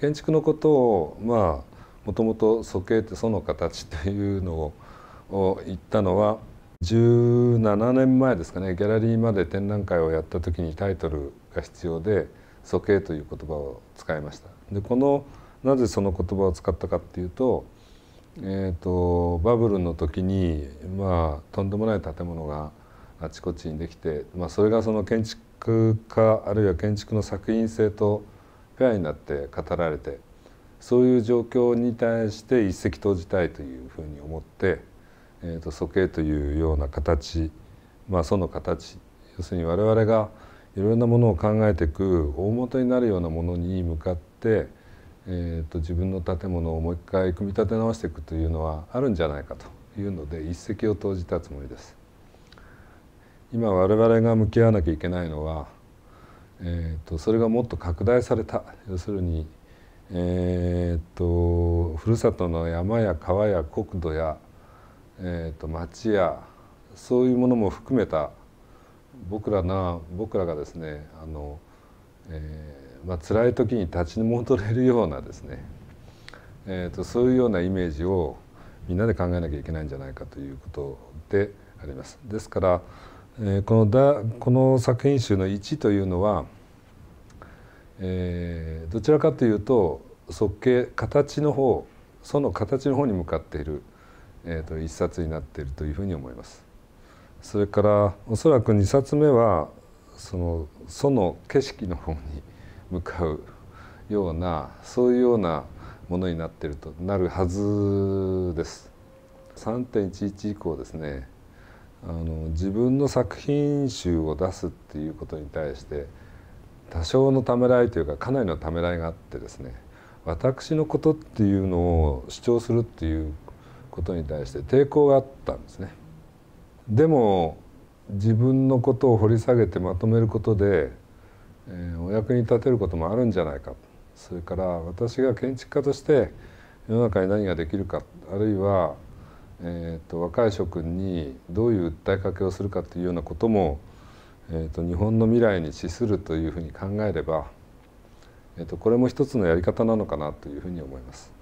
建築のことをまあもともと素形ってその形っていうのを言ったのは17年前ですかねギャラリーまで展覧会をやった時にタイトルが必要で「素形」という言葉を使いました。でこのなぜその言葉を使ったかっていうと,、えーと、バブルの時に、まあ、とんでもない建物があちこちにできて、まあ、それがその建築家あるいは建築の作品性とフェアになって語られてそういう状況に対して一石投じたいというふうに思って、えー、と素形というような形まあその形要するに我々がいろいろなものを考えていく大元になるようなものに向かって、えー、と自分の建物をもう一回組み立て直していくというのはあるんじゃないかというので一石を投じたつもりです。今我々が向き合わなきゃいけないのはえーと、それがもっと拡大された要するに、えーと、とふるさとの山や川や国土や、えーと、と町やそういうものも含めた僕らな僕らがですねあの、えーまあ辛い時に立ち戻れるようなですね、えー、とそういうようなイメージをみんなで考えなきゃいけないんじゃないかということであります。ですから、えー、このだこの作品集の1というのはえー、どちらかというと測形形の方その形の方に向かっている、えーと、と一冊になっているというふうに思います。それからおそらく2冊目はそのその景色の方に向かうようなそういうようなものになっているとなるはずです。3.11以降ですねあの自分の作品集を出すっていうことに対して多少のためらいというかかなりのためらいがあってですね私のことっていうのを主張するっていうことに対して抵抗があったんですね。でも自分のことを掘り下げてまとめることで、えー、お役に立てることもあるんじゃないかそれから私が建築家として世の中に何ができるかあるいは、えーと、若い諸君にどういう訴えかけをするかというようなこともえーと、日本の未来に資するというふうに考えれば、えーと、これも一つのやり方なのかなというふうに思います。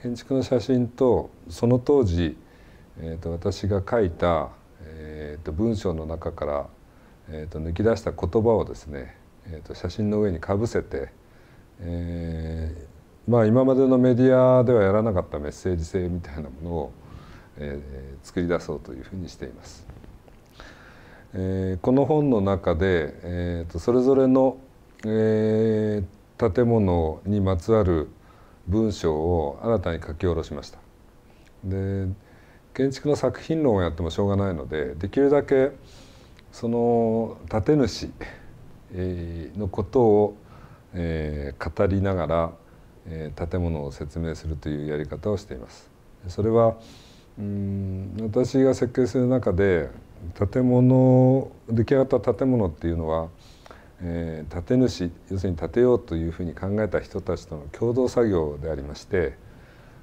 建築の写真とその当時、えーと、と私が書いた、えー、と文章の中から、えー、と抜き出した言葉をですね、えー、と写真の上にかぶせて、えー、まあ今までのメディアではやらなかったメッセージ性みたいなものを、えー、作り出そうというふうにしています。えー、この本の中で、えーと、それぞれの、えー、建物にまつわる文章を新たに書き下ろしました。で建築の作品論をやってもしょうがないのでできるだけその建主のことを、えー、語りながら、えー、建物を説明するというやり方をしています。それはうん私が設計する中で建物出来上がった建物っていうのは、えー、建主要するに建てようというふうに考えた人たちとの共同作業でありまして、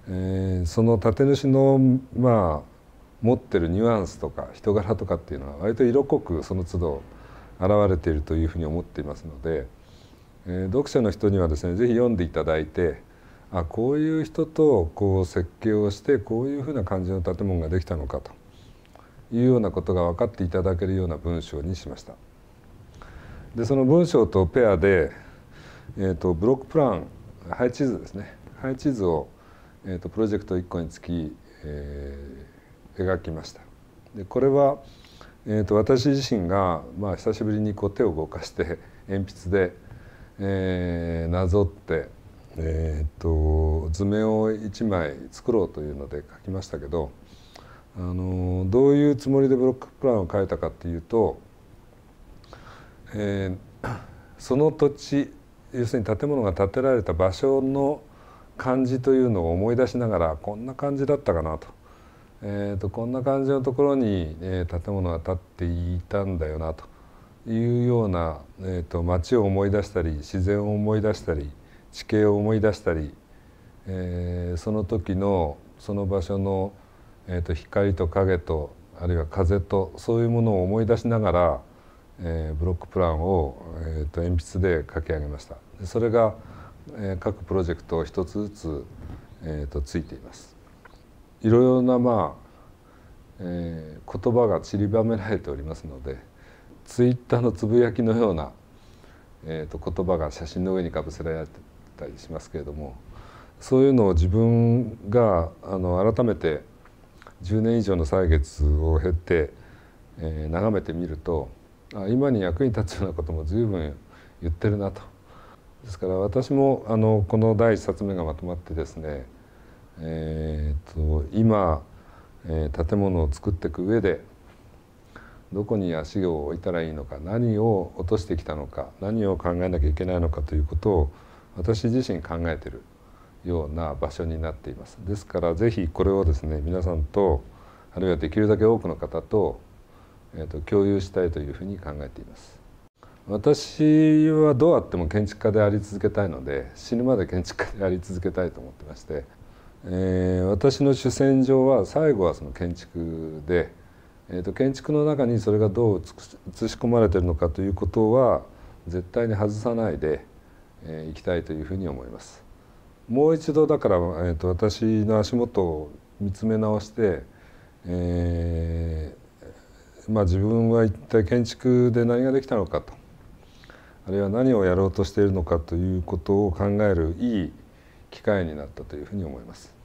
えー、その建主のまあ持ってるニュアンスとか人柄とかっていうのは割と色濃くその都度現れているというふうに思っていますので、えー、読者の人にはですね是非読んでいただいてあこういう人とこう設計をしてこういうふうな感じの建物ができたのかというようなことが分かっていただけるような文章にしました。でその文章とペアで、えーと、ブロックプラン配置図ですね配置図を、えーと、プロジェクト1個につき、えー、描きました。でこれは、えーと、私自身が、まあ、久しぶりにこう手を動かして鉛筆で、えー、なぞって、えー、と図面を1枚作ろうというので書きましたけど。あのどういうつもりでブロックプランを変えたかっていうと、えー、その土地要するに建物が建てられた場所の感じというのを思い出しながらこんな感じだったかなと,、えーと、こんな感じのところに、えー、建物が建っていたんだよなというような、えーと、と街を思い出したり自然を思い出したり地形を思い出したり、えー、その時のその場所のえーと、光と影とあるいは風とそういうものを思い出しながら、えー、ブロックプランを、えーと、鉛筆で書き上げましたでそれが、えー、各プロジェクト一つずつ、えーと、ついていますいろいろな、まあえー、言葉が散りばめられておりますのでツイッターのつぶやきのような、えー、と言葉が写真の上にかぶせられたりしますけれどもそういうのを自分があの改めて10年以上の歳月を経て、えー、眺めてみるとあ今に役に立つようなことも随分言ってるなと。ですから私もあのこの第1冊目がまとまってですね、えー、と今、えー、建物を作っていく上でどこに足を置いたらいいのか何を落としてきたのか何を考えなきゃいけないのかということを私自身考えてるような場所になっていますですから是非これをですね皆さんとあるいはできるだけ多くの方と,、えーと、共有したいというふうに考えています私はどうあっても建築家であり続けたいので死ぬまで建築家であり続けたいと思ってまして、えー、私の主戦場は最後はその建築で、えーと、建築の中にそれがどう映し込まれてるのかということは絶対に外さないで、えー、いきたいというふうに思います。もう一度だから、えーと、私の足元を見つめ直して、えー、まあ、自分は一体建築で何ができたのかとあるいは何をやろうとしているのかということを考えるいい機会になったというふうに思います。